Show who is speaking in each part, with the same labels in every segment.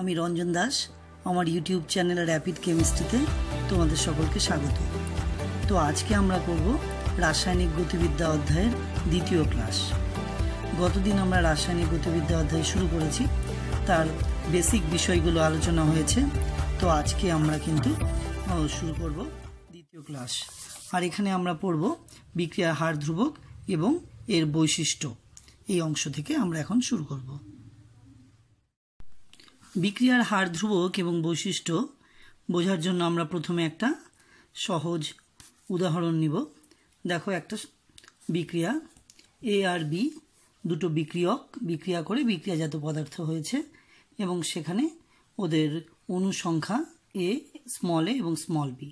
Speaker 1: আমি রঞ্জন দাস আমার YouTube channel rapid কেমিস্ট্রিতে তোমাদের সকলকে স্বাগত তো আজকে আমরা করব রাসায়নিক গতিবিদ্যা অধ্যায়ের দ্বিতীয় ক্লাস গতদিন আমরা রাসায়নিক গতিবিদ্যা অধ্যায় শুরু করেছি তার বেসিক বিষয়গুলো আলোচনা হয়েছে তো আজকে আমরা কিন্তু শুরু করব দ্বিতীয় ক্লাস আর এখানে আমরা পড়ব বিক্রিয়ার হার ধ্রুবক এবং এর বৈশিষ্ট্য এই অংশ থেকে আমরা এখন শুরু করবো বিক্রিয়ার হার ধ্রুবক এবং বৈশিষ্ট্য বোঝার জন্য আমরা প্রথমে একটা সহজ উদাহরণ নিব দেখো একটা বিক্রিয়া এ আর বি দুটো বিক্রিয়ক বিক্রিয়া করে বিক্রিয়াজাত পদার্থ হয়েছে এবং সেখানে ওদের অনুসংখ্যা এ স্মল এ এবং স্মল বি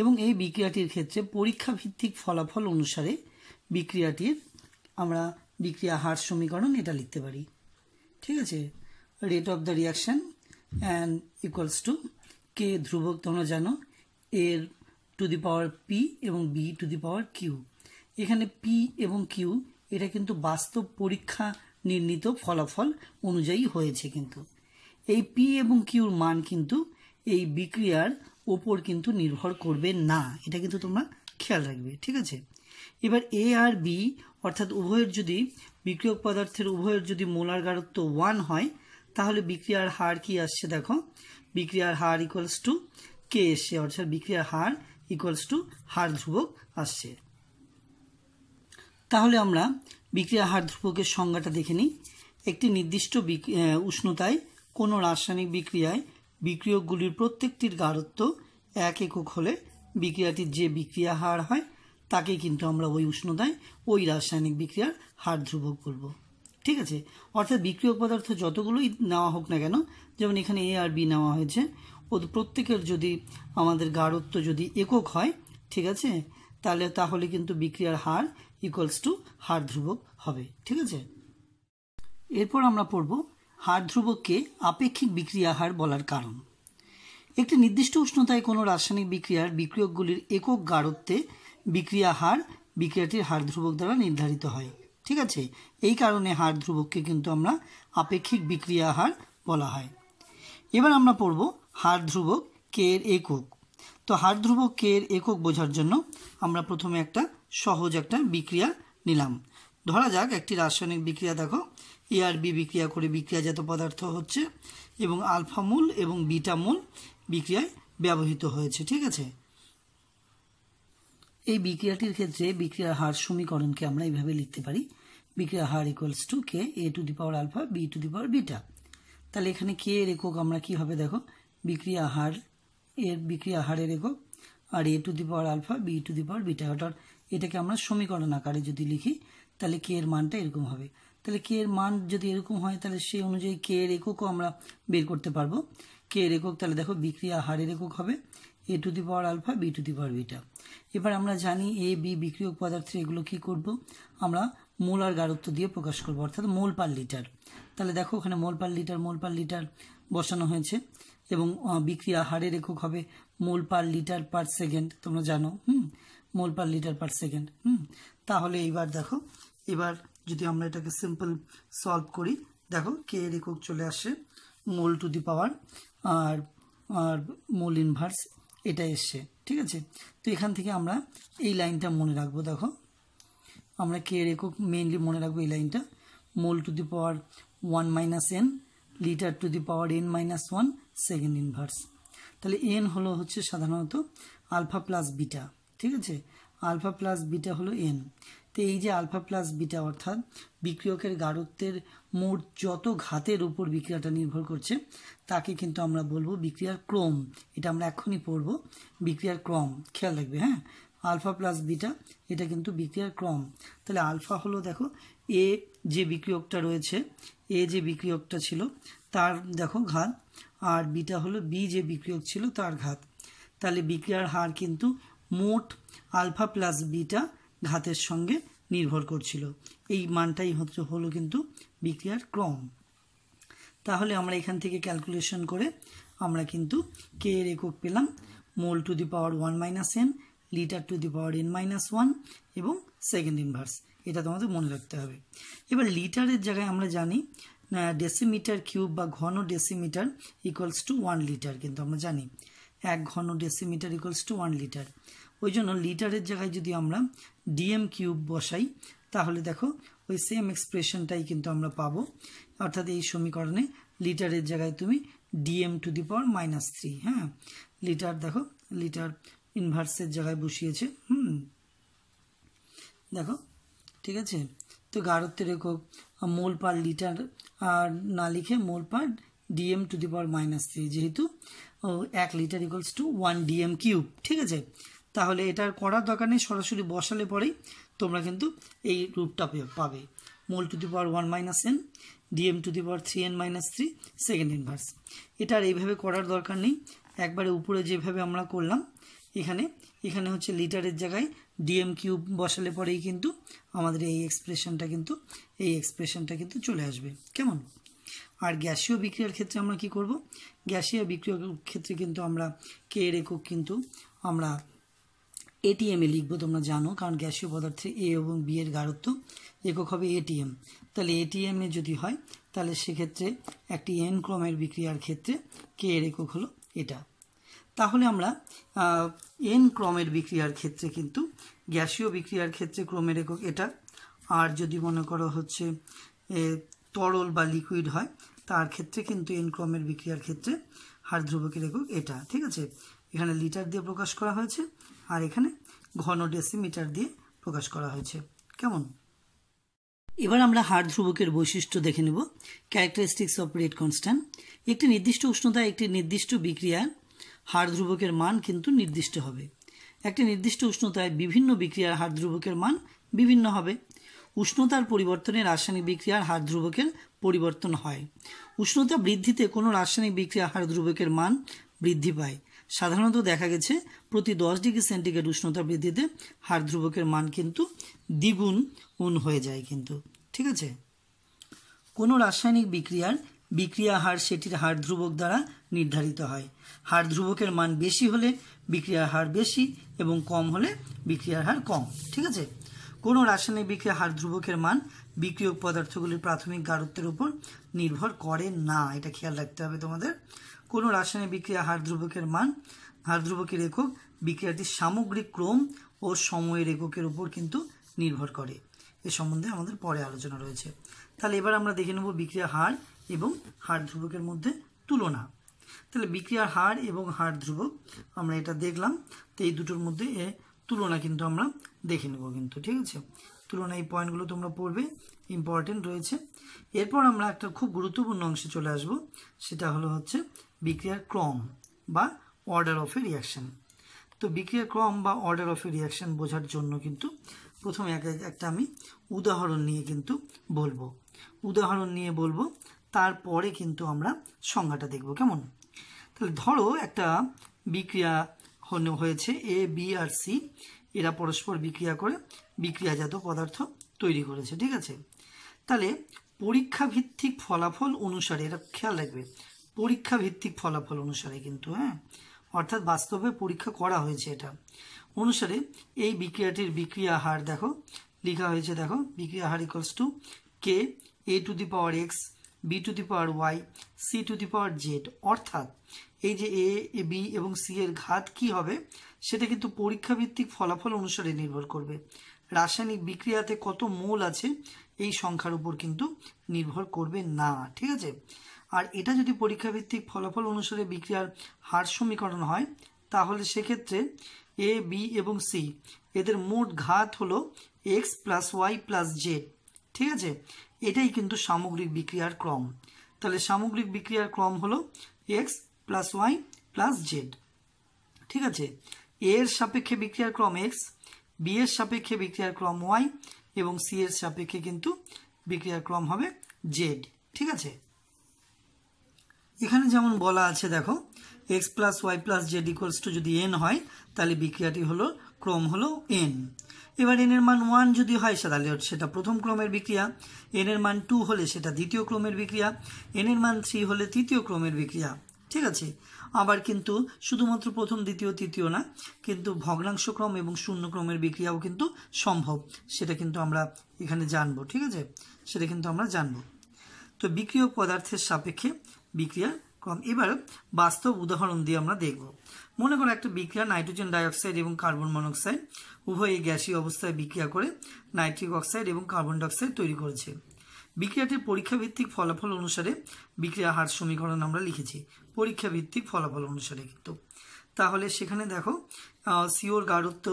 Speaker 1: এবং এই বিক্রিয়াটির ক্ষেত্রে পরীক্ষা ভিত্তিক ফলাফল অনুসারে বিক্রিয়াটির আমরা বিক্রিয়া হার সমীকরণ এটা লিখতে পারি ঠিক আছে rate of the reaction and equals to k ধ্রুবক তোমরা জানো এর টু দি পাওয়ার পি এবং B to the power Q এখানে পি এবং কিউ এটা কিন্তু বাস্তব পরীক্ষা নির্ণীত ফলাফল অনুযায়ী হয়েছে কিন্তু এই পি এবং কিউর মান কিন্তু এই বিক্রিয়ার ওপর কিন্তু নির্ভর করবে না এটা কিন্তু তোমরা খেয়াল রাখবে ঠিক আছে এবার এ আর বি অর্থাৎ উভয়ের যদি বিক্রিয়ক পদার্থের উভয়ের যদি মোলার গাড়ত্ব ওয়ান হয় তাহলে বিক্রিয়ার হার কি আসছে দেখো বিক্রিয়ার হার ইকুয়ালস টু কে এসছে অর্থাৎ বিক্রিয়ার হার ইকুয়ালস টু হার ধ্রুবক আসছে তাহলে আমরা বিক্রিয়া হার ধ্রুবকের সংজ্ঞাটা দেখে নিই একটি নির্দিষ্ট উষ্ণতায় কোনো রাসায়নিক বিক্রিয়ায় বিক্রিয়কগুলির প্রত্যেকটির গাঢ়ত্ব এক একক হলে বিক্রিয়াটির যে বিক্রিয়া হার হয় তাকে কিন্তু আমরা ওই উষ্ণতায় ওই রাসায়নিক বিক্রিয়ার হার ধ্রুবক বলবো ঠিক আছে অর্থাৎ বিক্রিয়ক পদার্থ যতগুলোই নেওয়া হোক না কেন যেমন এখানে এ আর বি নেওয়া হয়েছে ও প্রত্যেকের যদি আমাদের গাঢ়ত্ব যদি একক হয় ঠিক আছে তাহলে তাহলে কিন্তু বিক্রিয়ার হার ইকুয়ালস টু হার ধ্রুবক হবে ঠিক আছে এরপর আমরা পড়ব হার ধ্রুবককে আপেক্ষিক বিক্রিয়া হার বলার কারণ একটি নির্দিষ্ট উষ্ণতায় কোনো রাসায়নিক বিক্রিয়ার বিক্রিয়কগুলির একক গাঢ়ত্বে বিক্রিয়া হার বিক্রিয়াটির হার ধ্রুবক দ্বারা নির্ধারিত হয় ঠিক আছে এই কারণে হার ধ্রুবককে কিন্তু আমরা আপেক্ষিক বিক্রিয়া হার বলা হয় এবার আমরা পড়ব হার ধ্রুবক কে এর একক তো হার ধ্রুবক কে এর একক বোঝার জন্য আমরা প্রথমে একটা সহজ একটা বিক্রিয়া নিলাম ধরা যাক একটি রাসায়নিক বিক্রিয়া দেখো এ আর বি বিক্রিয়া করে বিক্রিয়াজাত পদার্থ হচ্ছে এবং আলফা মূল এবং বিটা মূল বিক্রিয়ায় ব্যবহৃত হয়েছে ঠিক আছে এই বিক্রিয়াটির ক্ষেত্রে বিক্রিয়ার হার সমীকরণকে আমরা এইভাবে লিখতে পারি বিক্রিয়ার হার equals to K A to the power alpha B to the power beta তাহলে এখানে কে এর একক আমরা কি হবে দেখো বিক্রিয়া হার এর বিক্রিয়া হারের একক আর A to the power alpha B to the power beta অর্থাৎ এটাকে আমরা সমীকরণ আকারে যদি লিখি তাহলে কে এর মানটা এরকম হবে তাহলে কে এর মান যদি এরকম হয় তাহলে সেই অনুযায়ী কে এর এককও আমরা বের করতে পারবো কে এর একক তাহলে দেখো বিক্রিয়া হারের একক হবে A to the power alpha B to the power beta এবার আমরা জানি এ বি বিক্রিয়ক পদার্থের এগুলো কি করব আমরা মোল আর গারত্ব দিয়ে প্রকাশ করব অর্থাৎ মোল পার লিটার তাহলে দেখো ওখানে মোল পার লিটার মোল পার লিটার বসানো হয়েছে এবং বিক্রিয়া হারের একক হবে মোল পার লিটার পার সেকেন্ড তোমরা জানো হুম মোল পার লিটার পার সেকেন্ড হুম তাহলে এইবার দেখো এবার যদি আমরা এটাকে সিম্পল সলভ করি দেখো কে এর একক চলে আসে মোল to the power R R mole inverse এটা এসছে ঠিক আছে তো এখান থেকে আমরা এই লাইনটা মনে রাখবো দেখো আমরা কে এর একক মেনলি মনে রাখবো এই লাইনটা mole to the power one minus N litre to the power N minus one second inverse তাহলে এন হলো হচ্ছে সাধারণত আলফা প্লাস বিটা ঠিক আছে আলফা প্লাস বিটা হলো এন তো এই যে আলফা প্লাস বিটা অর্থাৎ বিক্রিয়কের গাঢ়ত্বের মোট যত ঘাতের উপর বিক্রিয়াটা নির্ভর করছে তাকে কিন্তু আমরা বলবো বিক্রিয়ার ক্রম এটা আমরা এখনই পড়ব বিক্রিয়ার ক্রম খেয়াল রাখবে হ্যাঁ আলফা প্লাস বিটা এটা কিন্তু বিক্রিয়ার ক্রম তাহলে আলফা হলো দেখো এ যে বিক্রিয়কটা রয়েছে এ যে বিক্রিয়কটা ছিল তার দেখো ঘাত আর বিটা হলো বি যে বিক্রিয়ক ছিল তার ঘাত তাহলে বিক্রিয়ার হার কিন্তু মোট আলফা প্লাস বিটা ঘাতের সঙ্গে নির্ভর করছিল এই মানটাই হচ্ছে হলো কিন্তু বিক্রিয়ার ক্রম তাহলে আমরা এখান থেকে ক্যালকুলেশন করে আমরা কিন্তু কে এর একক পেলাম mole to the power one minus N litre to the power N minus one এবং সেকেন্ড ইনভার্স এটা তোমাদের মনে রাখতে হবে এবার লিটারের জায়গায় আমরা জানি ডেসিমিটার কিউব বা ঘন decimetre equals to one litre কিন্তু আমরা জানি এক ঘন decimetre equals to one litre ওই জন্য লিটারের জায়গায় যদি আমরা ডিএম কিউব বসাই তাহলে দেখো ওই সেম এক্সপ্রেশনটাই কিন্তু আমরা পাবো অর্থাৎ এই সমীকরণে লিটারের জায়গায় তুমি DM to the power minus three হ্যাঁ লিটার দেখো লিটার ইনভার্সের জায়গায় বসিয়েছে হুম দেখো ঠিক আছে তো গাঢ়ত্বের একক মোল পার লিটার আর না লিখে mole per DM to the power minus three যেহেতু এক litre equals to one DM cube ঠিক আছে তাহলে এটার করার দরকার নেই সরাসরি বসালে পরেই তোমরা কিন্তু এই রূপটা পাবে mole to the power one minus N DM to the power three N minus three second inverse এটার এইভাবে করার দরকার নেই একবারে উপরে যেভাবে আমরা করলাম এখানে এখানে হচ্ছে লিটারের জায়গায় ডিএম কিউব বসালে পরেই কিন্তু আমাদের এই এক্সপ্রেশনটা কিন্তু এই এক্সপ্রেশনটা কিন্তু চলে আসবে কেমন আর গ্যাসীয় বিক্রিয়ার ক্ষেত্রে আমরা কি করব গ্যাসীয় বিক্রিয়ার ক্ষেত্রে কিন্তু আমরা কে এর একক কিন্তু আমরা এটিএমে লিখবো তোমরা জানো কারণ গ্যাসীয় পদার্থে এ এবং বি এর গাঢ়ত্ব একক হবে এটিএম তাহলে এটিএমে যদি হয় তাহলে সেক্ষেত্রে একটি এন ক্রমের বিক্রিয়ার ক্ষেত্রে কে এর একক হলো এটা তাহলে আমরা এন ক্রমের বিক্রিয়ার ক্ষেত্রে কিন্তু গ্যাসীয় বিক্রিয়ার ক্ষেত্রে ক্রমের একক এটা আর যদি মনে করো হচ্ছে তরল বা লিকুইড হয় তার ক্ষেত্রে কিন্তু এন ক্রমের বিক্রিয়ার ক্ষেত্রে হার ধ্রুবকের একক এটা ঠিক আছে এখানে লিটার দিয়ে প্রকাশ করা হয়েছে আর এখানে ঘন ডেসিমিটার দিয়ে প্রকাশ করা হয়েছে কেমন এবার আমরা হার ধ্রুবকের বৈশিষ্ট্য দেখে নেব ক্যারেক্টারিস্টিক্স অফ রেড কনস্ট্যান্ট একটি নির্দিষ্ট উষ্ণতা একটি নির্দিষ্ট বিক্রিয়ার হার ধ্রুবকের মান কিন্তু নির্দিষ্ট হবে একটি নির্দিষ্ট উষ্ণতায় বিভিন্ন বিক্রিয়ার হার ধ্রুবকের মান বিভিন্ন হবে উষ্ণতার পরিবর্তনে রাসায়নিক বিক্রিয়ার হার ধ্রুবকের পরিবর্তন হয় উষ্ণতা বৃদ্ধিতে কোনো রাসায়নিক বিক্রিয়া হার ধ্রুবকের মান বৃদ্ধি পায় সাধারণত দেখা গেছে প্রতি দশ ডিগ্রি সেন্টিগ্রেড উষ্ণতা বৃদ্ধিতে হার ধ্রুবকের মান কিন্তু দ্বিগুণ উন হয়ে যায় কিন্তু ঠিক আছে কোনো রাসায়নিক বিক্রিয়ার বিক্রিয়া হার সেটির হার ধ্রুবক দ্বারা নির্ধারিত হয় হার ধ্রুবকের মান বেশি হলে বিক্রিয়ার হার বেশি এবং কম হলে বিক্রিয়ার হার কম ঠিক আছে কোনো রাসায়নিক বিক্রিয়া হার ধ্রুবকের মান বিক্রিয়ক পদার্থগুলির প্রাথমিক গারত্বের উপর নির্ভর করে না এটা খেয়াল রাখতে হবে তোমাদের কোনো রাসায়নিক বিক্রিয়া হার ধ্রুবকের মান হার ধ্রুবকের একক বিক্রিয়াটির সামগ্রিক ক্রম ও সময়ের এককের উপর কিন্তু নির্ভর করে এ সম্বন্ধে আমাদের পরে আলোচনা রয়েছে তাহলে এবার আমরা দেখে নেব বিক্রিয়া হার এবং হার ধ্রুবকের মধ্যে তুলনা তাহলে বিক্রিয়ার হার এবং হার ধ্রুবক আমরা এটা দেখলাম তো এই দুটোর মধ্যে এ তুলনা কিন্তু আমরা দেখে নেব কিন্তু ঠিক আছে তুলনা এই পয়েন্টগুলো তোমরা পড়বে ইম্পর্টেন্ট রয়েছে এরপর আমরা একটা খুব গুরুত্বপূর্ণ অংশে চলে আসব সেটা হলো হচ্ছে বিক্রিয়ার ক্রম বা অর্ডার অফ এ রিয়াকশান তো বিক্রিয়ার ক্রম বা অর্ডার অফ এ রিয়াকশান বোঝার জন্য কিন্তু প্রথমে এক একটা আমি উদাহরণ নিয়ে কিন্তু বলবো উদাহরণ নিয়ে বলবো তারপরে কিন্তু আমরা সংজ্ঞাটা দেখব কেমন তাহলে ধরো একটা বিক্রিয়া হয়েছে এ বি আর সি এরা পরস্পর বিক্রিয়া করে বিক্রিয়াজাত পদার্থ তৈরি করেছে ঠিক আছে তাহলে পরীক্ষা ভিত্তিক ফলাফল অনুসারে এটা খেয়াল রাখবে পরীক্ষা ভিত্তিক ফলাফল অনুসারে কিন্তু হ্যাঁ অর্থাৎ বাস্তবে পরীক্ষা করা হয়েছে এটা অনুসারে এই বিক্রিয়াটির বিক্রিয়া হার দেখো লেখা হয়েছে দেখো বিক্রিয়া হার equals to K A to the power X B to the power Y C to the power Z অর্থাৎ এই যে এ বি এবং সি এর ঘাত কি হবে সেটা কিন্তু পরীক্ষাভিত্তিক ফলাফল অনুসারে নির্ভর করবে রাসায়নিক বিক্রিয়াতে কত মূল আছে এই সংখ্যার উপর কিন্তু নির্ভর করবে না ঠিক আছে আর এটা যদি পরীক্ষাভিত্তিক ফলাফল অনুসারে বিক্রিয়ার হার সমীকরণ হয় তাহলে সেক্ষেত্রে এ বি এবং সি এদের মোট ঘাত হলো X plus Y plus Z ঠিক আছে এটাই কিন্তু সামগ্রিক বিক্রিয়ার ক্রম তাহলে সামগ্রিক বিক্রিয়ার ক্রম হলো X plus Y plus Z ঠিক আছে এর সাপেক্ষে বিক্রিয়ার ক্রম এক্স বি এর সাপেক্ষে বিক্রিয়ার ক্রম ওয়াই এবং সি এর সাপেক্ষে কিন্তু বিক্রিয়ার ক্রম হবে জেড ঠিক আছে এখানে যেমন বলা আছে দেখো X plus Y plus Z equals to যদি এন হয় তাহলে বিক্রিয়াটি হলো ক্রম হলো এন এবার এনের মান ওয়ান যদি হয় তাহলে সেটা প্রথম ক্রমের বিক্রিয়া এনের মান টু হলে সেটা দ্বিতীয় ক্রমের বিক্রিয়া এন এর মান থ্রি হলে তৃতীয় ক্রমের বিক্রিয়া ঠিক আছে আবার কিন্তু শুধুমাত্র প্রথম দ্বিতীয় তৃতীয় না কিন্তু ভগ্নাংশ ক্রম এবং শূন্য ক্রমের বিক্রিয়াও কিন্তু সম্ভব সেটা কিন্তু আমরা এখানে জানবো ঠিক আছে সেটা কিন্তু আমরা জানবো তো বিক্রিয়ক পদার্থের সাপেক্ষে বিক্রিয়া কম এবার বাস্তব উদাহরণ দিয়ে আমরা দেখব মনে করো একটা বিক্রিয়া নাইট্রোজেন ডাইঅক্সাইড এবং কার্বন মনোক্সাইড উভয়ই গ্যাসীয় অবস্থায় বিক্রিয়া করে নাইট্রিক অক্সাইড এবং কার্বন ডাইঅক্সাইড তৈরি করেছে বিক্রিয়াটির পরীক্ষাভিত্তিক ফলাফল অনুসারে বিক্রিয়া হার সমীকরণ আমরা লিখেছি পরীক্ষাভিত্তিক ফলাফল অনুসারে কিন্তু তাহলে সেখানে দেখো সিওর গাঢ়ত্ব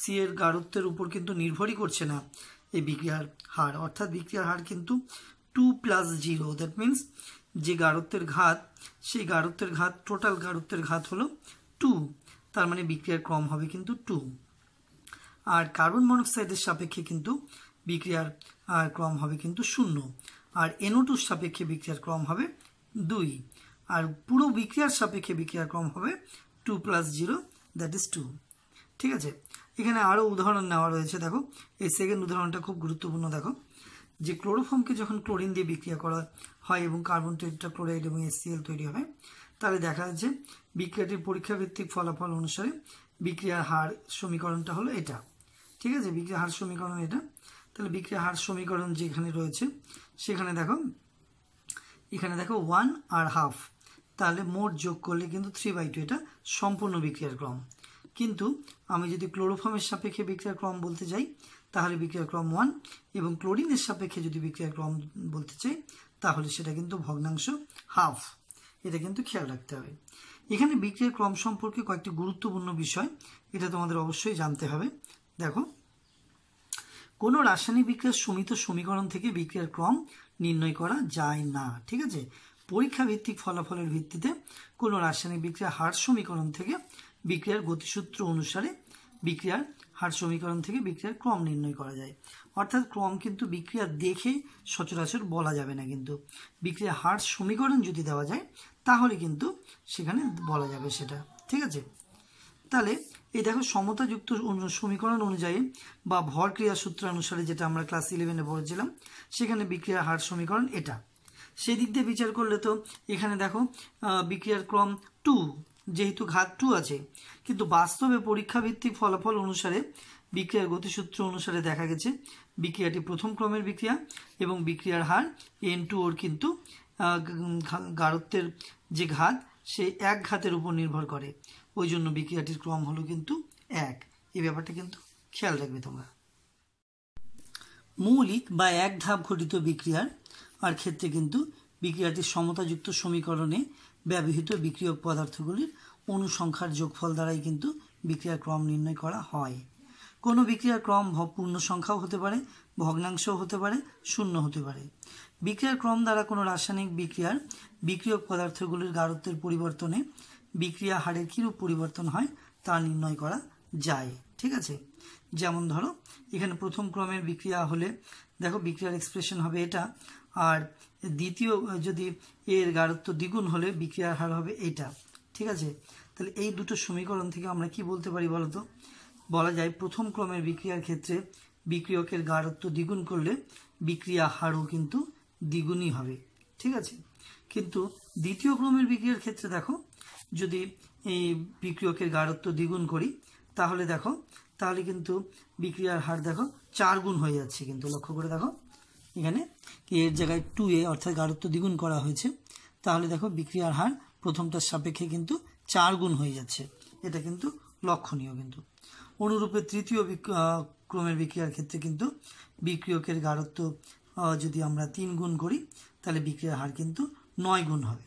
Speaker 1: সি এর গাঢ়ত্বের উপর কিন্তু নির্ভরই করছে না এই বিক্রিয়ার হার অর্থাৎ বিক্রিয়ার হার কিন্তু two plus zero that means যে গাঢ়ত্বের ঘাত সেই গাঢ়ত্বের ঘাত টোটাল গাঢ়ত্বের ঘাত হলো টু তার মানে বিক্রিয়ার ক্রম হবে কিন্তু টু আর কার্বন মনোক্সাইডের সাপেক্ষে কিন্তু বিক্রিয়ার ক্রম হবে কিন্তু শূন্য আর এনোটুর সাপেক্ষে বিক্রিয়ার ক্রম হবে দুই আর পুরো বিক্রিয়ার সাপেক্ষে বিক্রিয়ার ক্রম হবে two plus zero that is two ঠিক আছে এখানে আরও উদাহরণ নেওয়া রয়েছে দেখো এই সেকেন্ড উদাহরণটা খুব গুরুত্বপূর্ণ দেখো যে ক্লোরোফর্মকে যখন ক্লোরিন দিয়ে বিক্রিয়া করা হয় এবং কার্বন টেট্রাক্লোরাইড এবং এসিএল তৈরি হয় তাহলে দেখা যাচ্ছে বিক্রিয়াটির পরীক্ষাভিত্তিক ফলাফল অনুসারে বিক্রিয়ার হার সমীকরণটা হলো এটা ঠিক আছে বিক্রিয়া হার সমীকরণ এটা তাহলে বিক্রিয়া হার সমীকরণ যেখানে রয়েছে সেখানে দেখো এখানে দেখো ওয়ান আর হাফ তাহলে মোট যোগ করলে কিন্তু থ্রি বাই টু এটা সম্পূর্ণ বিক্রিয়ার ক্রম কিন্তু আমি যদি ক্লোরোফর্মের সাপেক্ষে বিক্রিয়ার ক্রম বলতে চাই তাহলে বিক্রিয়ার ক্রম ওয়ান এবং ক্লোরিনের সাপেক্ষে যদি বিক্রিয়ার ক্রম বলতে চাই তাহলে সেটা কিন্তু ভগ্নাংশ হাফ এটা কিন্তু খেয়াল রাখতে হবে এখানে বিক্রিয়ার ক্রম সম্পর্কে কয়েকটি গুরুত্বপূর্ণ বিষয় এটা তোমাদের অবশ্যই জানতে হবে দেখো কোনো রাসায়নিক বিক্রিয়ার সমিত সমীকরণ থেকে বিক্রিয়ার ক্রম নির্ণয় করা যায় না ঠিক আছে পরীক্ষা ভিত্তিক ফলাফলের ভিত্তিতে কোনো রাসায়নিক বিক্রিয়া হার সমীকরণ থেকে বিক্রিয়ার গতিসূত্র অনুসারে বিক্রিয়ার হার সমীকরণ থেকে বিক্রিয়ার ক্রম নির্ণয় করা যায় অর্থাৎ ক্রম কিন্তু বিক্রিয়া দেখে সচরাচর বলা যাবে না কিন্তু বিক্রিয়া হার সমীকরণ যদি দেওয়া যায় তাহলে কিন্তু সেখানে বলা যাবে সেটা ঠিক আছে তাহলে এই দেখো সমতাযুক্ত সমীকরণ অনুযায়ী বা ভর ক্রিয়া সূত্র অনুসারে যেটা আমরা ক্লাস ইলেভেনে পড়েছিলাম সেখানে বিক্রিয়া হার সমীকরণ এটা সেই দিক দিয়ে বিচার করলে তো এখানে দেখো বিক্রিয়ার ক্রম টু যেহেতু ঘাত টু আছে কিন্তু বাস্তবে পরীক্ষাভিত্তিক ফলাফল অনুসারে বিক্রিয়ার গতিসূত্র অনুসারে দেখা গেছে বিক্রিয়াটি প্রথম ক্রমের বিক্রিয়া এবং বিক্রিয়ার হার এন টু ওর কিন্তু গাঢ়ত্বের যে ঘাত সেই এক ঘাতের উপর নির্ভর করে ওই জন্য বিক্রিয়াটির ক্রম হলো কিন্তু এক এই ব্যাপারটা কিন্তু খেয়াল রাখবে তোমরা মৌলিক বা এক ধাপ ঘটিত বিক্রিয়ার আর ক্ষেত্রে কিন্তু বিক্রিয়াটির সমতাযুক্ত সমীকরণে ব্যবহৃত বিক্রিয়ক পদার্থগুলির অনুসংখ্যার যোগফল দ্বারাই কিন্তু বিক্রিয়ার ক্রম নির্ণয় করা হয় কোনো বিক্রিয়ার ক্রম পূর্ণ সংখ্যাও হতে পারে ভগ্নাংশও হতে পারে শূন্য হতে পারে বিক্রিয়ার ক্রম দ্বারা কোনো রাসায়নিক বিক্রিয়ার বিক্রিয়ক পদার্থগুলির গাঢ়ত্বের পরিবর্তনে বিক্রিয়া হারের কীরূপ পরিবর্তন হয় তা নির্ণয় করা যায় ঠিক আছে যেমন ধরো এখানে প্রথম ক্রমের বিক্রিয়া হলে দেখো বিক্রিয়ার এক্সপ্রেশন হবে এটা আর দ্বিতীয় যদি এর গাঢ়ত্ব দ্বিগুণ হলে বিক্রিয়ার হার হবে এটা ঠিক আছে তাহলে এই দুটো সমীকরণ থেকে আমরা কি বলতে পারি বলতো বলা যায় প্রথম ক্রমের বিক্রিয়ার ক্ষেত্রে বিক্রিয়কের গাঢ়ত্ব দ্বিগুণ করলে বিক্রিয়া হারও কিন্তু দ্বিগুণই হবে ঠিক আছে কিন্তু দ্বিতীয় ক্রমের বিক্রিয়ার ক্ষেত্রে দেখো যদি এই বিক্রিয়কের গাঢ়ত্ব দ্বিগুণ করি তাহলে দেখো তাহলে কিন্তু বিক্রিয়ার হার দেখো চার গুণ হয়ে যাচ্ছে কিন্তু লক্ষ্য করে দেখো এখানে এর জায়গায় টু এ অর্থাৎ গাঢ়ত্ব দ্বিগুণ করা হয়েছে তাহলে দেখো বিক্রিয়ার হার প্রথমটার সাপেক্ষে কিন্তু চার গুণ হয়ে যাচ্ছে এটা কিন্তু লক্ষণীয় কিন্তু অনুরূপে তৃতীয় ক্রমের বিক্রিয়ার ক্ষেত্রে কিন্তু বিক্রিয়কের গাঢ়ত্ব যদি আমরা তিন গুণ করি তাহলে বিক্রিয়ার হার কিন্তু নয় গুণ হবে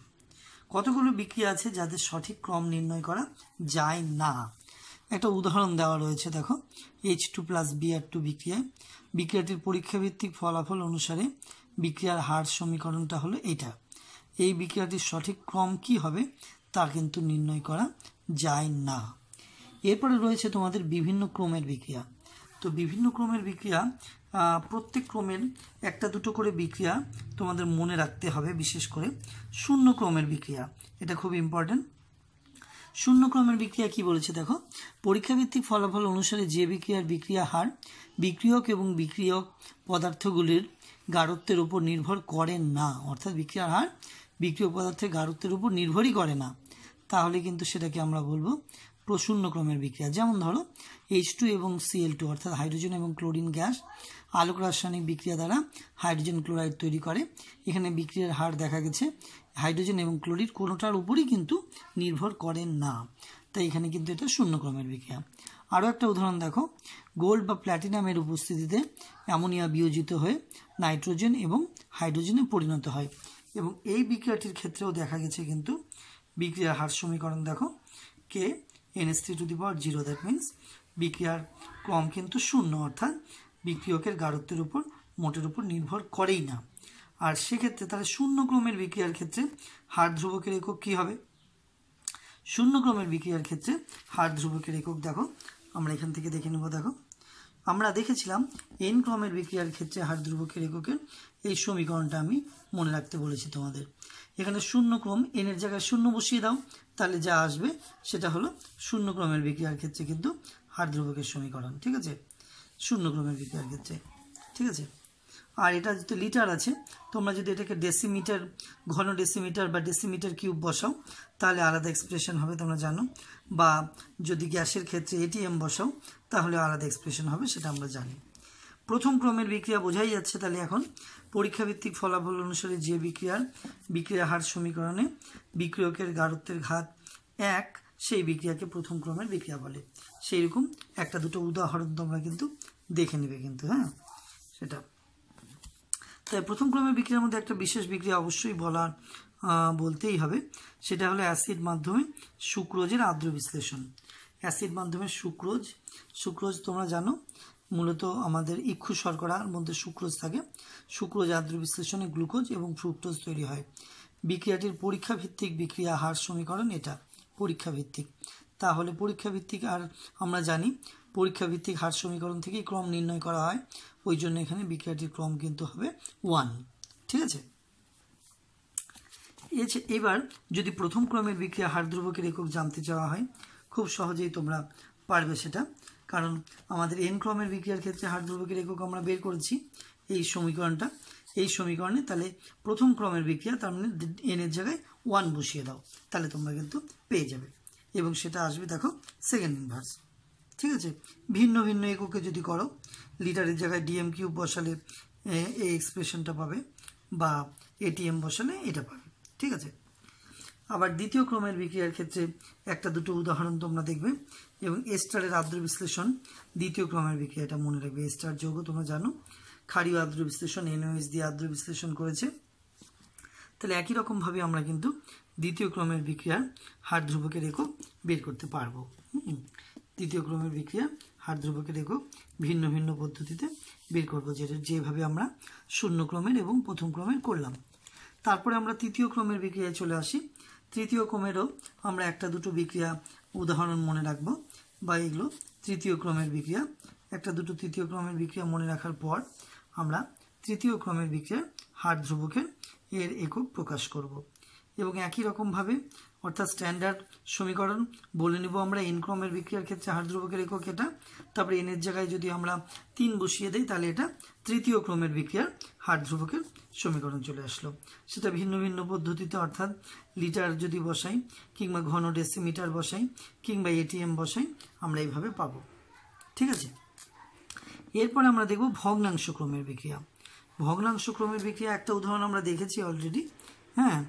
Speaker 1: কতগুলো বিক্রিয়া আছে যাদের সঠিক ক্রম নির্ণয় করা যায় না একটা উদাহরণ দেওয়া রয়েছে দেখো H two plus BR two বিক্রিয়ায় বিক্রিয়াটির পরীক্ষাভিত্তিক ফলাফল অনুসারে বিক্রিয়ার হার সমীকরণটা হলো এটা এই বিক্রিয়াটির সঠিক ক্রম কি হবে তা কিন্তু নির্ণয় করা যায় না এরপরে রয়েছে তোমাদের বিভিন্ন ক্রমের বিক্রিয়া তো বিভিন্ন ক্রমের বিক্রিয়া প্রত্যেক ক্রমের একটা দুটো করে বিক্রিয়া তোমাদের মনে রাখতে হবে বিশেষ করে শূন্য ক্রমের বিক্রিয়া এটা খুব ইম্পর্ট্যান্ট শূন্য ক্রমের বিক্রিয়া কি বলেছে দেখো পরীক্ষাভিত্তিক ফলাফল অনুসারে যে বিক্রিয়ার বিক্রিয়া হার বিক্রিয়ক এবং বিক্রিয়ক পদার্থগুলির গাঢ়ত্বের উপর নির্ভর করে না অর্থাৎ বিক্রিয়ার হার বিক্রিয় পদার্থের গাঢ়ত্বের উপর নির্ভরই করে না তাহলে কিন্তু সেটাকে আমরা বলবো ক্রমের বিক্রিয়া যেমন ধরো এইচ টু এবং সিএল টু অর্থাৎ হাইড্রোজেন এবং ক্লোরিন গ্যাস আলোক রাসায়নিক বিক্রিয়া দ্বারা হাইড্রোজেন ক্লোরাইড তৈরি করে এখানে বিক্রিয়ার হার দেখা গেছে হাইড্রোজেন এবং ক্লোরিন কোনোটার উপরই কিন্তু নির্ভর করে না তাই এখানে কিন্তু এটা শূন্যক্রমের বিক্রিয়া আরও একটা উদাহরণ দেখো গোল্ড বা প্ল্যাটিনামের উপস্থিতিতে অ্যামোনিয়া বিয়োজিত হয়ে নাইট্রোজেন এবং হাইড্রোজেনে পরিণত হয় এবং এই বিক্রিয়াটির ক্ষেত্রেও দেখা গেছে কিন্তু বিক্রিয়ার হার সমীকরণ দেখো K NS three to the power zero that means বিক্রিয়ার ক্রম কিন্তু শূন্য অর্থাৎ বিক্রিয়কের গাঢ়ত্বের উপর মোটের উপর নির্ভর করেই না আর সেক্ষেত্রে তাহলে শূন্য ক্রমের বিক্রিয়ার ক্ষেত্রে হার ধ্রুবকের একক কী হবে শূন্য ক্রমের বিক্রিয়ার ক্ষেত্রে হার ধ্রুবকের একক দেখো আমরা এখান থেকে দেখে নেবো দেখো আমরা দেখেছিলাম এন ক্রমের বিক্রিয়ার ক্ষেত্রে হার ধ্রুবকের এককের এই সমীকরণটা আমি মনে রাখতে বলেছি তোমাদের এখানে শূন্য ক্রম এনের জায়গায় শূন্য বসিয়ে দাও তাহলে যা আসবে সেটা হলো শূন্য ক্রমের বিক্রিয়ার ক্ষেত্রে কিন্তু হার ধ্রুবকের সমীকরণ ঠিক আছে শূন্য ক্রমের বিক্রিয়ার ক্ষেত্রে ঠিক আছে আর এটা যেহেতু লিটার আছে তোমরা যদি এটাকে ডেসিমিটার ঘন ডেসিমিটার বা ডেসিমিটার কিউব বসাও তাহলে আলাদা এক্সপ্রেশন হবে তোমরা জানো বা যদি গ্যাসের ক্ষেত্রে এটিএম বসাও তাহলে আলাদা এক্সপ্রেশন হবে সেটা আমরা জানি প্রথম ক্রমের বিক্রিয়া বোঝাই যাচ্ছে তাহলে এখন পরীক্ষাভিত্তিক ফলাফল অনুসারে যে বিক্রিয়ার বিক্রিয়া হার সমীকরণে বিক্রিয়কের গারত্বের ঘাত এক সেই বিক্রিয়াকে প্রথম ক্রমের বিক্রিয়া বলে সেই রকম একটা দুটো উদাহরণ তোমরা কিন্তু দেখে নেবে কিন্তু হ্যাঁ সেটা তাই প্রথম ক্রমের বিক্রিয়ার মধ্যে একটা বিশেষ বিক্রিয়া অবশ্যই বলার বলতেই হবে সেটা হলো অ্যাসিড মাধ্যমে সুক্রোজের আর্দ্র বিশ্লেষণ অ্যাসিড মাধ্যমে সুক্রোজ সুক্রোজ তোমরা জানো মূলত আমাদের ইক্ষু শর্করার মধ্যে সুক্রোজ থাকে সুক্রোজ আদ্র বিশ্লেষণে গ্লুকোজ এবং ফ্রুক্টোজ তৈরি হয় বিক্রিয়াটির পরীক্ষা ভিত্তিক বিক্রিয়া হার সমীকরণ এটা পরীক্ষা ভিত্তিক তাহলে পরীক্ষা ভিত্তিক আর আমরা জানি পরীক্ষা ভিত্তিক হার সমীকরণ থেকেই ক্রম নির্ণয় করা হয় ওই জন্য এখানে বিক্রিয়াটির ক্রম কিন্তু হবে ওয়ান ঠিক আছে এবার যদি প্রথম ক্রমের বিক্রিয়া হার ধ্রুবকের একক জানতে চাওয়া হয় খুব সহজেই তোমরা পারবে সেটা কারণ আমাদের এন ক্রমের বিক্রিয়ার ক্ষেত্রে হার দ্রব্যকের একক আমরা বের করেছি এই সমীকরণটা এই সমীকরণে তাহলে প্রথম ক্রমের বিক্রিয়া তার মানে এনের জায়গায় ওয়ান বসিয়ে দাও তাহলে তোমরা কিন্তু পেয়ে যাবে এবং সেটা আসবে দেখো সেকেন্ড ইনভার্স ঠিক আছে ভিন্ন ভিন্ন এককে যদি করো লিটারের জায়গায় ডিএম কিউব বসালে এই এক্সপ্রেশনটা পাবে বা এটিএম বসালে এটা পাবে ঠিক আছে আবার দ্বিতীয় ক্রমের বিক্রিয়ার ক্ষেত্রে একটা দুটো উদাহরণ তোমরা দেখবে এবং এস্টারের আদ্র বিশ্লেষণ দ্বিতীয় ক্রমের বিক্রিয়াটা মনে রাখবে এস্টার যোগও তোমরা জানো ক্ষারীয় আদ্র বিশ্লেষণ এনওএস দিয়ে আদ্র বিশ্লেষণ করেছে তাহলে একই রকমভাবে আমরা কিন্তু দ্বিতীয় ক্রমের বিক্রিয়ার হার ধ্রুবকের একক বের করতে পারবো দ্বিতীয় ক্রমের বিক্রিয়া হার ধ্রুবকের একক ভিন্ন ভিন্ন পদ্ধতিতে বের করবো যেটা যেভাবে আমরা শূন্য ক্রমের এবং প্রথম ক্রমের করলাম তারপরে আমরা তৃতীয় ক্রমের বিক্রিয়ায় চলে আসি তৃতীয় ক্রমেরও আমরা একটা দুটো বিক্রিয়া উদাহরণ মনে রাখবো বা এগুলো তৃতীয় ক্রমের বিক্রিয়া একটা দুটো তৃতীয় ক্রমের বিক্রিয়া মনে রাখার পর আমরা তৃতীয় ক্রমের বিক্রিয়ার হার ধ্রুবকের এর একক প্রকাশ করব এবং একই রকমভাবে অর্থাৎ স্ট্যান্ডার্ড সমীকরণ বলে নেব আমরা এনক্রমের বিক্রিয়ার ক্ষেত্রে হার ধ্রুবকের একক এটা তারপরে এনের জায়গায় যদি আমরা তিন বসিয়ে দিই তাহলে এটা তৃতীয় ক্রমের বিক্রিয়ার হার ধ্রুবকের সমীকরণ চলে আসলো সেটা ভিন্ন ভিন্ন পদ্ধতিতে অর্থাৎ লিটার যদি বসাই কিংবা ঘন ডেসিমিটার বসাই কিংবা এটিএম বসাই আমরা এইভাবে পাবো ঠিক আছে এরপর আমরা দেখব ভগ্নাংশ ক্রমের বিক্রিয়া ভগ্নাংশ ক্রমের বিক্রিয়া একটা উদাহরণ আমরা দেখেছি অলরেডি হ্যাঁ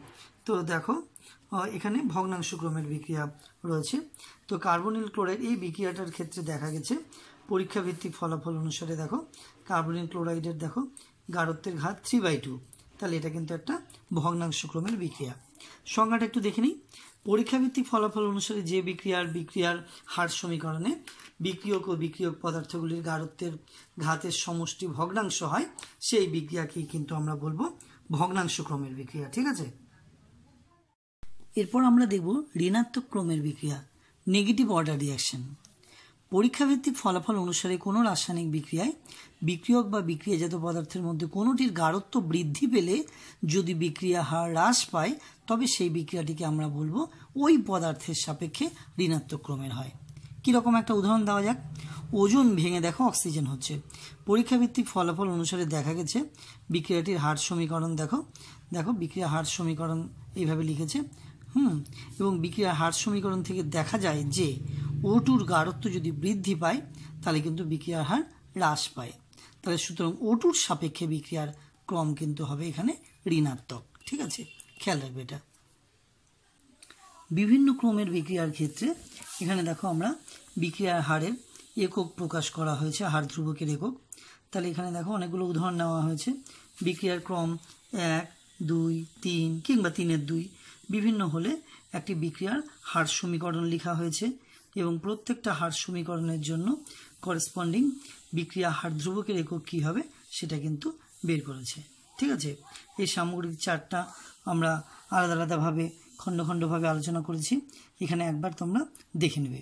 Speaker 1: তো দেখো এখানে ভগ্নাংশ ক্রমের বিক্রিয়া রয়েছে তো কার্বনিল ক্লোরাইড এই বিক্রিয়াটার ক্ষেত্রে দেখা গেছে পরীক্ষা ভিত্তিক ফলাফল অনুসারে দেখো কার্বনিল ক্লোরাইডের দেখো গাঢ়ত্বের ঘাত থ্রি বাই টু তাহলে এটা কিন্তু একটা ভগ্নাংশ ক্রমের বিক্রিয়া সংজ্ঞাটা একটু দেখে নিই পরীক্ষাভিত্তিক ফলাফল অনুসারে যে বিক্রিয়ার বিক্রিয়ার হার সমীকরণে বিক্রিয়ক ও বিক্রিয়ক পদার্থগুলির গাঢ়ত্বের ঘাতের সমষ্টি ভগ্নাংশ হয় সেই বিক্রিয়াকেই কিন্তু আমরা বলবো ভগ্নাংশ ক্রমের বিক্রিয়া ঠিক আছে এরপর আমরা দেখব ঋণাত্মক ক্রমের বিক্রিয়া নেগেটিভ অর্ডার রিয়াকশন পরীক্ষাভিত্তিক ফলাফল অনুসারে কোনো রাসায়নিক বিক্রিয়ায় বিক্রিয়ক বা বিক্রিয়াজাত পদার্থের মধ্যে কোনোটির গাঢ়ত্ব বৃদ্ধি পেলে যদি বিক্রিয়া হার হ্রাস পায় তবে সেই বিক্রিয়াটিকে আমরা বলবো ওই পদার্থের সাপেক্ষে ঋণাত্মক ক্রমের হয় কীরকম একটা উদাহরণ দেওয়া যাক ওজন ভেঙে দেখো অক্সিজেন হচ্ছে পরীক্ষাভিত্তিক ফলাফল অনুসারে দেখা গেছে বিক্রিয়াটির হার সমীকরণ দেখো দেখো বিক্রিয়া হার সমীকরণ এইভাবে লিখেছে হুম এবং বিক্রিয়ার হার সমীকরণ থেকে দেখা যায় যে ওটুর গাঢ়ত্ব যদি বৃদ্ধি পায় তাহলে কিন্তু বিক্রিয়ার হার হ্রাস পায় তাহলে সুতরাং ওটুর সাপেক্ষে বিক্রিয়ার ক্রম কিন্তু হবে এখানে ঋণাত্মক ঠিক আছে খেয়াল রাখবে এটা বিভিন্ন ক্রমের বিক্রিয়ার ক্ষেত্রে এখানে দেখো আমরা বিক্রিয়ার হারের একক প্রকাশ করা হয়েছে হার ধ্রুবকের একক তাহলে এখানে দেখো অনেকগুলো উদাহরণ নেওয়া হয়েছে বিক্রিয়ার ক্রম এক দুই তিন কিংবা তিনের দুই বিভিন্ন হলে একটি বিক্রিয়ার হার সমীকরণ লেখা হয়েছে এবং প্রত্যেকটা হার সমীকরণের জন্য করেসপন্ডিং বিক্রিয়া হার ধ্রুবকের একক কী হবে সেটা কিন্তু বের করেছে ঠিক আছে এই সামগ্রিক চারটা আমরা আলাদা আলাদাভাবে খণ্ড খণ্ডভাবে আলোচনা করেছি এখানে একবার তোমরা দেখে নেবে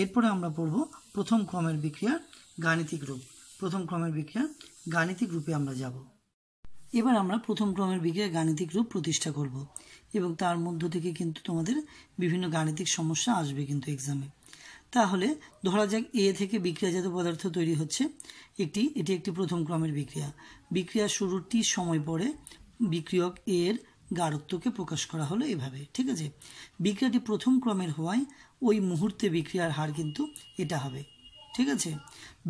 Speaker 1: এরপরে আমরা পড়ব প্রথম ক্রমের বিক্রিয়ার গাণিতিক রূপ প্রথম ক্রমের বিক্রিয়ার গাণিতিক রূপে আমরা যাব এবার আমরা প্রথম ক্রমের বিক্রিয়ার গাণিতিক রূপ প্রতিষ্ঠা করব এবং তার মধ্য থেকে কিন্তু তোমাদের বিভিন্ন গাণিতিক সমস্যা আসবে কিন্তু এক্সামে তাহলে ধরা যাক এ থেকে বিক্রিয়াজাত পদার্থ তৈরি হচ্ছে একটি এটি একটি প্রথম ক্রমের বিক্রিয়া বিক্রিয়া শুরুটি সময় পরে বিক্রিয়ক এর গাঢ়ত্বকে প্রকাশ করা হলো এভাবে ঠিক আছে বিক্রিয়াটি প্রথম ক্রমের হওয়ায় ওই মুহূর্তে বিক্রিয়ার হার কিন্তু এটা হবে ঠিক আছে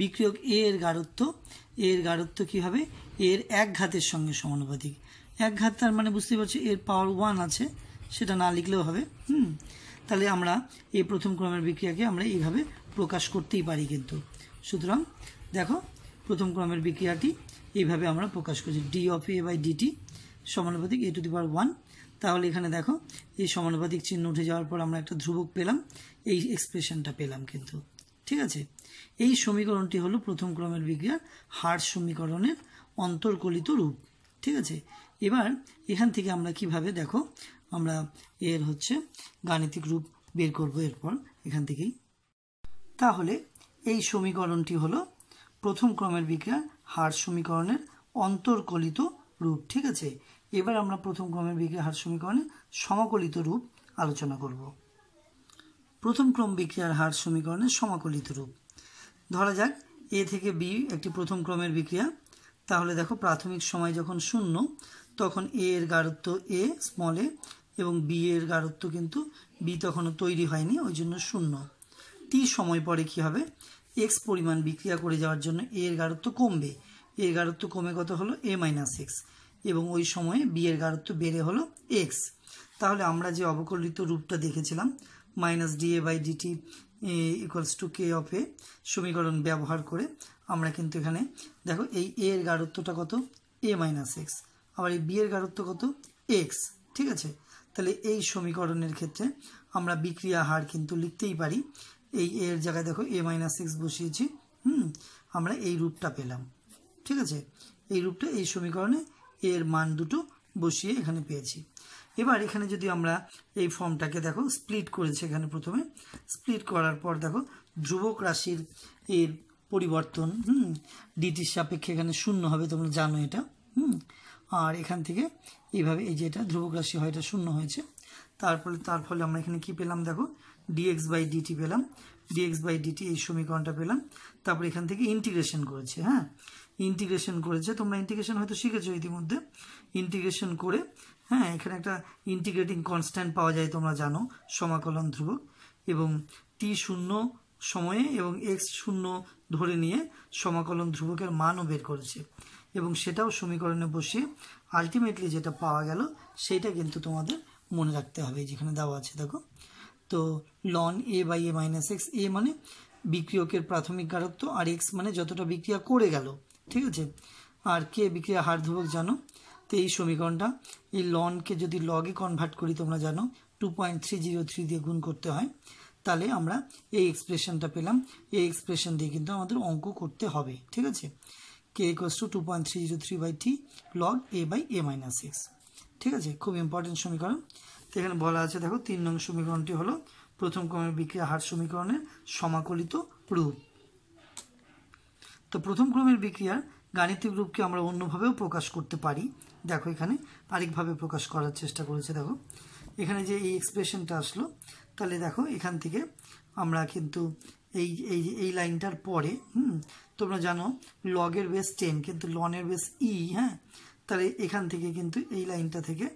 Speaker 1: বিক্রিয়ক এ এর গাঢ়ত্ব এর গাঢ়ত্ব কী হবে এর এক ঘাতের সঙ্গে সমানুপাতিক এক ঘাত তার মানে বুঝতে পারছি এর পাওয়ার ওয়ান আছে সেটা না লিখলেও হবে হুম তাহলে আমরা এই প্রথম ক্রমের বিক্রিয়াকে আমরা এইভাবে প্রকাশ করতেই পারি কিন্তু সুতরাং দেখো প্রথম ক্রমের বিক্রিয়াটি এইভাবে আমরা প্রকাশ করছি D of A by DT সমানুপাতিক A to the power one তাহলে এখানে দেখো এই সমানুপাতিক চিহ্ন উঠে যাওয়ার পর আমরা একটা ধ্রুবক পেলাম এই এক্সপ্রেশনটা পেলাম কিন্তু ঠিক আছে এই সমীকরণটি হলো প্রথম ক্রমের বিক্রিয়ার হার সমীকরণের অন্তর্কলিত রূপ ঠিক আছে এবার এখান থেকে আমরা কিভাবে দেখো আমরা এর হচ্ছে গাণিতিক রূপ বের করব এরপর এখান থেকেই তাহলে এই সমীকরণটি হলো প্রথম ক্রমের বিক্রিয়ার হার সমীকরণের অন্তর্কলিত রূপ ঠিক আছে এবার আমরা প্রথম ক্রমের বিক্রিয়া হার সমীকরণের সমাকলিত রূপ আলোচনা করব প্রথম ক্রম বিক্রিয়ার হার সমীকরণের সমাকলিত রূপ ধরা যাক এ থেকে বি একটি প্রথম ক্রমের বিক্রিয়া তাহলে দেখো প্রাথমিক সময় যখন শূন্য তখন এ এর গারত্ব এ স্মলে এবং বি এর গারত্ব কিন্তু বি তখনও তৈরি হয়নি ওই জন্য শূন্য টি সময় পরে কি হবে এক্স পরিমাণ বিক্রিয়া করে যাওয়ার জন্য এ এর গারত্ব কমবে এ এর গারত্ব কমে কত হলো এ মাইনাস এক্স এবং ওই সময়ে বি এর গারত্ব বেড়ে হলো এক্স তাহলে আমরা যে অবকলিত রূপটা দেখেছিলাম minus D DA by DT equals to K of A সমীকরণ ব্যবহার করে আমরা কিন্তু এখানে দেখো এই এ এর গারত্বটা কত এ মাইনাস এক্স আবার এই বিয়ের গাঢ়ত্ব কত এক্স ঠিক আছে তাহলে এই সমীকরণের ক্ষেত্রে আমরা বিক্রিয়া হার কিন্তু লিখতেই পারি এই এর জায়গায় দেখো এ মাইনাস সিক্স বসিয়েছি হুম আমরা এই রূপটা পেলাম ঠিক আছে এই রূপটা এই সমীকরণে এর মান দুটো বসিয়ে এখানে পেয়েছি এবার এখানে যদি আমরা এই ফর্মটাকে দেখো স্প্লিট করেছে এখানে প্রথমে স্প্লিট করার পর দেখো ধ্রুবক রাশির এর পরিবর্তন হুম ডিটির সাপেক্ষে এখানে শূন্য হবে তোমরা জানো এটা হুম আর এখান থেকে এইভাবে এই যে এটা ধ্রুবক রাশি হয় এটা শূন্য হয়েছে তারপরে তার ফলে আমরা এখানে কি পেলাম দেখো ডিএক্স বাই ডিটি পেলাম ডিএক্স বাই ডিটি এই সমীকরণটা পেলাম তারপর এখান থেকে ইন্টিগ্রেশন করেছে হ্যাঁ ইন্টিগ্রেশন করেছে তোমরা ইন্টিগ্রেশন হয়তো শিখেছো ইতিমধ্যে ইন্টিগ্রেশন করে হ্যাঁ এখানে একটা ইন্টিগ্রেটিং কনস্ট্যান্ট পাওয়া যায় তোমরা জানো সমাকলন ধ্রুবক এবং টি শূন্য সময়ে এবং এক্স শূন্য ধরে নিয়ে সমাকলন ধ্রুবকের মানও বের করেছে এবং সেটাও সমীকরণে বসিয়ে আলটিমেটলি যেটা পাওয়া গেল সেটা কিন্তু তোমাদের মনে রাখতে হবে যেখানে দেওয়া আছে দেখো তো ln A by A minus X A মানে বিক্রিয়কের প্রাথমিক গারত্ব আর এক্স মানে যতটা বিক্রিয়া করে গেল ঠিক আছে আর কে বিক্রিয়া হার ধুবক জানো তো এই সমীকরণটা এই লনকে যদি লগে কনভার্ট করি তোমরা জানো two point three zero three দিয়ে গুণ করতে হয় তাহলে আমরা এই এক্সপ্রেশনটা পেলাম এই এক্সপ্রেশন দিয়ে কিন্তু আমাদের অঙ্ক করতে হবে ঠিক আছে k equals to 2.303 by t log a by a minus x ঠিক আছে খুব ইম্পর্টেন্ট সমীকরণ তো এখানে বলা আছে দেখো তিন নং সমীকরণটি হলো প্রথম ক্রমের বিক্রিয়া হার সমীকরণের সমাকলিত রূপ তো প্রথম ক্রমের বিক্রিয়ার গাণিতিক রূপকে আমরা অন্যভাবেও প্রকাশ করতে পারি দেখো এখানে আরেকভাবে প্রকাশ করার চেষ্টা করেছে দেখো এখানে যে এই এক্সপ্রেশনটা আসলো তাহলে দেখো এখান থেকে আমরা কিন্তু এই এই এই লাইনটার পরে হুম তোমরা জানো লগের বেস টেন কিন্তু লনের বেস ই e, হ্যাঁ তাহলে এখান থেকে কিন্তু এই লাইনটা থেকে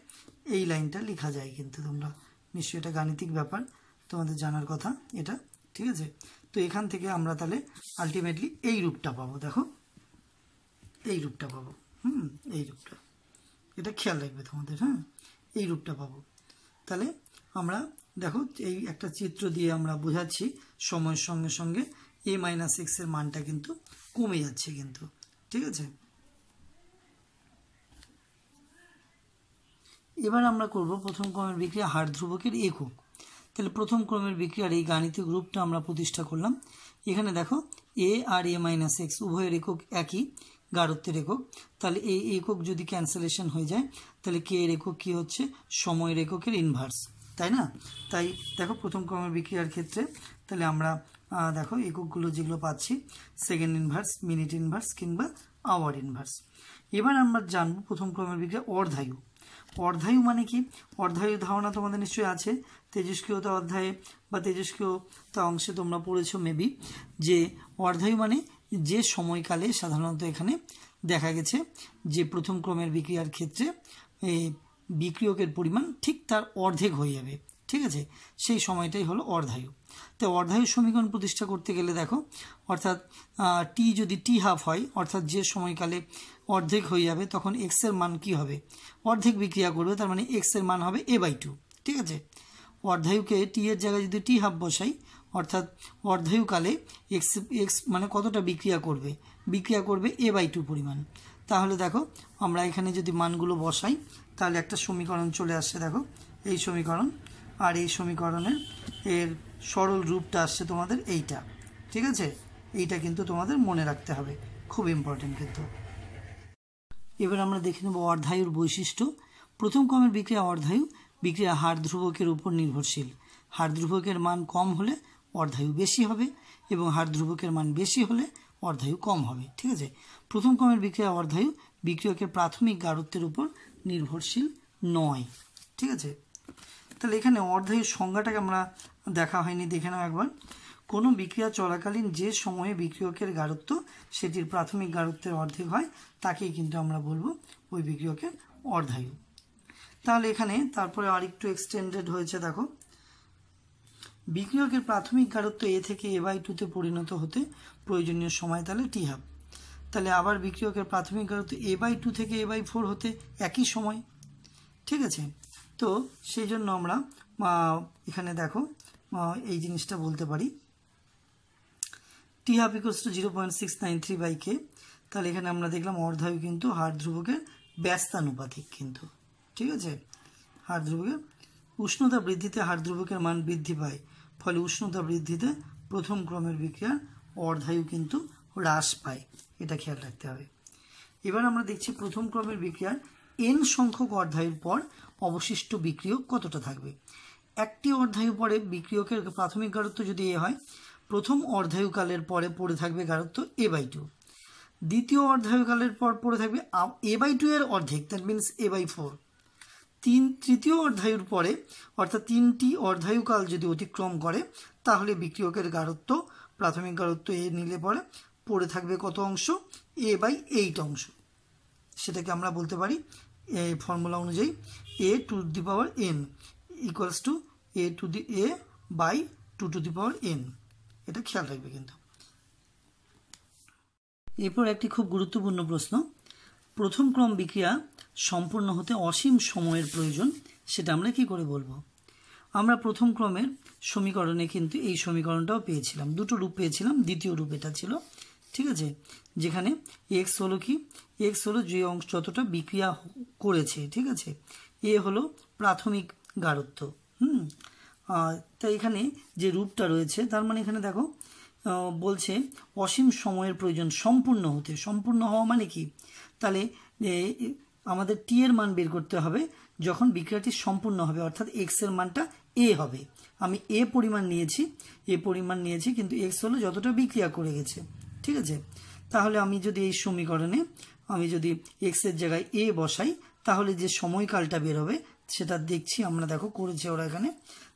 Speaker 1: এই লাইনটা লেখা যায় কিন্তু তোমরা নিশ্চয়ই এটা গাণিতিক ব্যাপার তোমাদের জানার কথা এটা ঠিক আছে তো এখান থেকে আমরা তাহলে আলটিমেটলি এই রূপটা পাবো দেখো এই রূপটা পাবো হুম এই রূপটা এটা খেয়াল রাখবে তোমাদের হ্যাঁ এই রূপটা পাবো তাহলে আমরা দেখো এই একটা চিত্র দিয়ে আমরা বোঝাচ্ছি সময়ের সঙ্গে সঙ্গে এ মাইনাস এক্সের মানটা কিন্তু কমে যাচ্ছে কিন্তু ঠিক আছে এবার আমরা করব প্রথম ক্রমের বিক্রিয়া হার ধ্রুবকের একক তাহলে প্রথম ক্রমের বিক্রিয়ার এই গাণিতিক রূপটা আমরা প্রতিষ্ঠা করলাম এখানে দেখো এ আর এ মাইনাস এক্স উভয়ের একক একই গাঢ়ত্বের একক তাহলে এই একক যদি ক্যান্সেলেশন হয়ে যায় তাহলে কে এর একক কী হচ্ছে সময়ের এককের ইনভার্স তাই না তাই দেখো প্রথম ক্রমের বিক্রিয়ার ক্ষেত্রে তাহলে আমরা দেখো এককগুলো যেগুলো পাচ্ছি সেকেন্ড ইনভার্স মিনিট ইনভার্স কিংবা আওয়ার ইনভার্স এবার আমরা জানবো প্রথম ক্রমের বিক্রিয়া অর্ধায়ু অর্ধায়ু মানে কি অর্ধায়ু ধারণা তোমাদের নিশ্চয়ই আছে তেজস্ক্রিয়তা অধ্যায়ে বা তেজস্ক্রিয়তা অংশে তোমরা পড়েছো মেবি যে অর্ধায়ু মানে যে সময়কালে সাধারণত এখানে দেখা গেছে যে প্রথম ক্রমের বিক্রিয়ার ক্ষেত্রে বিক্রিয়কের পরিমাণ ঠিক তার অর্ধেক হয়ে যাবে ঠিক আছে সেই সময়টাই হলো অর্ধায়ু তো অর্ধায়ু সমীকরণ প্রতিষ্ঠা করতে গেলে দেখো অর্থাৎ টি যদি টি হাফ হয় অর্থাৎ যে সময়কালে অর্ধেক হয়ে যাবে তখন এক্সের মান কি হবে অর্ধেক বিক্রিয়া করবে তার মানে এক্সের মান হবে এ বাই টু ঠিক আছে অর্ধায়ুকে টি এর জায়গায় যদি টি হাফ বসাই অর্থাৎ অর্ধায়ুকালে এক্স এক্স মানে কতটা বিক্রিয়া করবে বিক্রিয়া করবে এ বাই টু পরিমাণ তাহলে দেখো আমরা এখানে যদি মানগুলো বসাই তাহলে একটা সমীকরণ চলে আসছে দেখো এই সমীকরণ আর এই সমীকরণের এর সরল রূপটা আসছে তোমাদের এইটা ঠিক আছে এইটা কিন্তু তোমাদের মনে রাখতে হবে খুব ইম্পর্টেন্ট কিন্তু এবার আমরা দেখে নেব অর্ধায়ুর বৈশিষ্ট্য প্রথম কমের বিক্রিয়া অর্ধায়ু বিক্রিয়া হার ধ্রুবকের উপর নির্ভরশীল হার ধ্রুবকের মান কম হলে অর্ধায়ু বেশি হবে এবং হার ধ্রুবকের মান বেশি হলে অর্ধায়ু কম হবে ঠিক আছে প্রথম ক্রমের বিক্রিয়া অর্ধায়ু বিক্রিয়কের প্রাথমিক গাঢ়ত্বের উপর নির্ভরশীল নয় ঠিক আছে তাহলে এখানে অর্ধায়ু সংজ্ঞাটাকে আমরা দেখা হয়নি দেখে নাও একবার কোনো বিক্রিয়া চলাকালীন যে সময়ে বিক্রিয়কের গাঢ়ত্ব সেটির প্রাথমিক গাঢ়ত্বের অর্ধেক হয় তাকেই কিন্তু আমরা বলবো ওই বিক্রিয়কের অর্ধায়ু তাহলে এখানে তারপরে আরেকটু এক্সটেন্ডেড হয়েছে দেখো বিক্রিয়কের প্রাথমিক গাঢ়ত্ব এ থেকে এ বাই টুতে পরিণত হতে প্রয়োজনীয় সময় তাহলে টি হাফ তাহলে আবার বিক্রিয়কের প্রাথমিক গাঢ়ত্ব এ বাই টু থেকে এ বাই ফোর হতে একই সময় ঠিক আছে তো সেই জন্য আমরা এখানে দেখো এই জিনিসটা বলতে পারি T half equals to zero point six nine three by K তাহলে এখানে আমরা দেখলাম অর্ধায়ু কিন্তু হার ধ্রুবকের ব্যস্তানুপাতিক কিন্তু ঠিক আছে হার ধ্রুবকের উষ্ণতা বৃদ্ধিতে হার ধ্রুবকের মান বৃদ্ধি পায় ফলে উষ্ণতা বৃদ্ধিতে প্রথম ক্রমের বিক্রিয়ার অর্ধায়ু কিন্তু হ্রাস পায় এটা খেয়াল রাখতে হবে এবার আমরা দেখছি প্রথম ক্রমের বিক্রিয়ার এন সংখ্যক অর্ধায়ুর পর অবশিষ্ট বিক্রিয়ক কতটা থাকবে একটি অর্ধায়ু পরে বিক্রিয়কের প্রাথমিক গারত্ব যদি এ হয় প্রথম অর্ধায়ুকালের পরে পড়ে থাকবে গারত্ব এ বাই টু দ্বিতীয় অর্ধায়ুকালের পর পড়ে থাকবে এ বাই টু এর অর্ধেক that means A by four তিন তৃতীয় অর্ধায়ুর পরে অর্থাৎ তিনটি অর্ধায়ুকাল যদি অতিক্রম করে তাহলে বিক্রিয়কের গারত্ব প্রাথমিক গারত্ব এ নিলে পরে পড়ে থাকবে কত অংশ এ বাই এইট অংশ সেটাকে আমরা বলতে পারি এ ফর্মুলা অনুযায়ী A to the power N equals to A to the A by two to the power N এটা খেয়াল রাখবে কিন্তু এরপর একটি খুব গুরুত্বপূর্ণ প্রশ্ন প্রথম ক্রম বিক্রিয়া সম্পূর্ণ হতে অসীম সময়ের প্রয়োজন সেটা আমরা কি করে বলবো আমরা প্রথম ক্রমের সমীকরণে কিন্তু এই সমীকরণটাও পেয়েছিলাম দুটো রূপ পেয়েছিলাম দ্বিতীয় রূপ এটা ছিল ঠিক আছে যেখানে এক্স হলো কি এক্স হলো যে অংশ যতটা বিক্রিয়া করেছে ঠিক আছে এ হলো প্রাথমিক গাঢ়ত্ব হুম তা এখানে যে রূপটা রয়েছে তার মানে এখানে দেখো বলছে অসীম সময়ের প্রয়োজন সম্পূর্ণ হতে সম্পূর্ণ হওয়া মানে কি তাহলে আমাদের টি এর মান বের করতে হবে যখন বিক্রিয়াটি সম্পূর্ণ হবে অর্থাৎ এক্স এর মানটা এ হবে আমি এ পরিমাণ নিয়েছি এ পরিমাণ নিয়েছি কিন্তু এক্স হলো যতটা বিক্রিয়া করে গেছে ঠিক আছে তাহলে আমি যদি এই সমীকরণে আমি যদি এক্সের জায়গায় এ বসাই তাহলে যে সময়কালটা বেরোবে সেটা দেখছি আমরা দেখো করেছে ওরা এখানে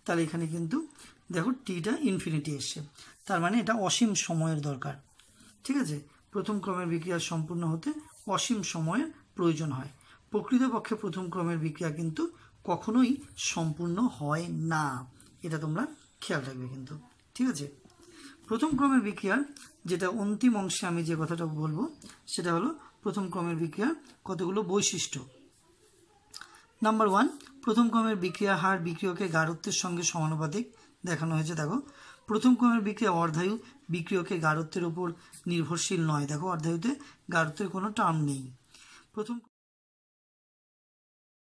Speaker 1: তাহলে এখানে কিন্তু দেখো টিটা ইনফিনিটি এসছে তার মানে এটা অসীম সময়ের দরকার ঠিক আছে প্রথম ক্রমের বিক্রিয়া সম্পূর্ণ হতে অসীম সময়ের প্রয়োজন হয় প্রকৃতপক্ষে প্রথম ক্রমের বিক্রিয়া কিন্তু কখনোই সম্পূর্ণ হয় না এটা তোমরা খেয়াল রাখবে কিন্তু ঠিক আছে প্রথম ক্রমের বিক্রিয়ার যেটা অন্তিম অংশে আমি যে কথাটা বলবো সেটা হলো প্রথম ক্রমের বিক্রিয়ার কতগুলো বৈশিষ্ট্য নাম্বার ওয়ান প্রথম ক্রমের বিক্রিয়া হার বিক্রিয়কে গাঢ়ত্বের সঙ্গে সমানুপাতিক দেখানো হয়েছে দেখো প্রথম ক্রমের বিক্রিয়া অর্ধায়ু বিক্রিয়কে গাঢ়ত্বের উপর নির্ভরশীল নয় দেখো অর্ধায়ুতে গাঢ়ত্বের কোনো টার্ম নেই প্রথম